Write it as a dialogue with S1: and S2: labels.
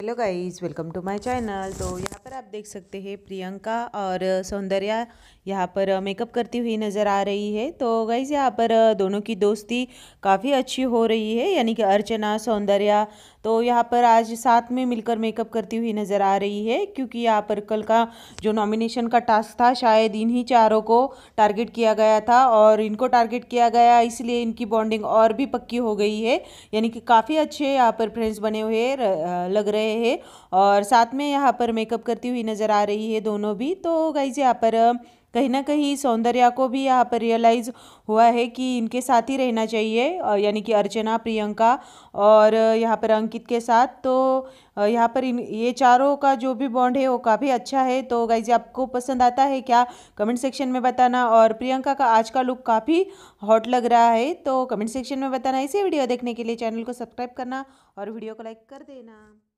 S1: hello guys welcome to my channel तो यहाँ पर आप देख सकते हैं प्रियंका और सौंदर्या यहाँ पर मेकअप करती हुई नज़र आ रही है तो गाइस यहाँ पर दोनों की दोस्ती काफ़ी अच्छी हो रही है यानी कि अर्चना सौंदर्या तो यहाँ पर आज साथ में मिलकर मेकअप करती हुई नज़र आ रही है क्योंकि यहाँ पर कल का जो नॉमिनेशन का टास्क था शायद इन्हीं चारों को टारगेट किया गया था और इनको टारगेट किया गया इसलिए इनकी बॉन्डिंग और भी पक्की हो गई है यानी कि काफ़ी अच्छे यहाँ पर फ्रेंड्स बने हुए लग रहे गए हैं और साथ में यहाँ पर मेकअप करती हुई नज़र आ रही है दोनों भी तो गाइज यहाँ पर कहीं ना कहीं सौंदर्या को भी यहाँ पर रियलाइज़ हुआ है कि इनके साथ ही रहना चाहिए यानी कि अर्चना प्रियंका और यहाँ पर अंकित के साथ तो यहाँ पर इन ये चारों का जो भी बॉन्ड है वो काफ़ी अच्छा है तो गाइज आपको पसंद आता है क्या कमेंट सेक्शन में बताना और प्रियंका का आज का लुक काफ़ी हॉट लग रहा है तो कमेंट सेक्शन में बताना इसी वीडियो देखने के लिए चैनल को सब्सक्राइब करना और वीडियो को लाइक कर
S2: देना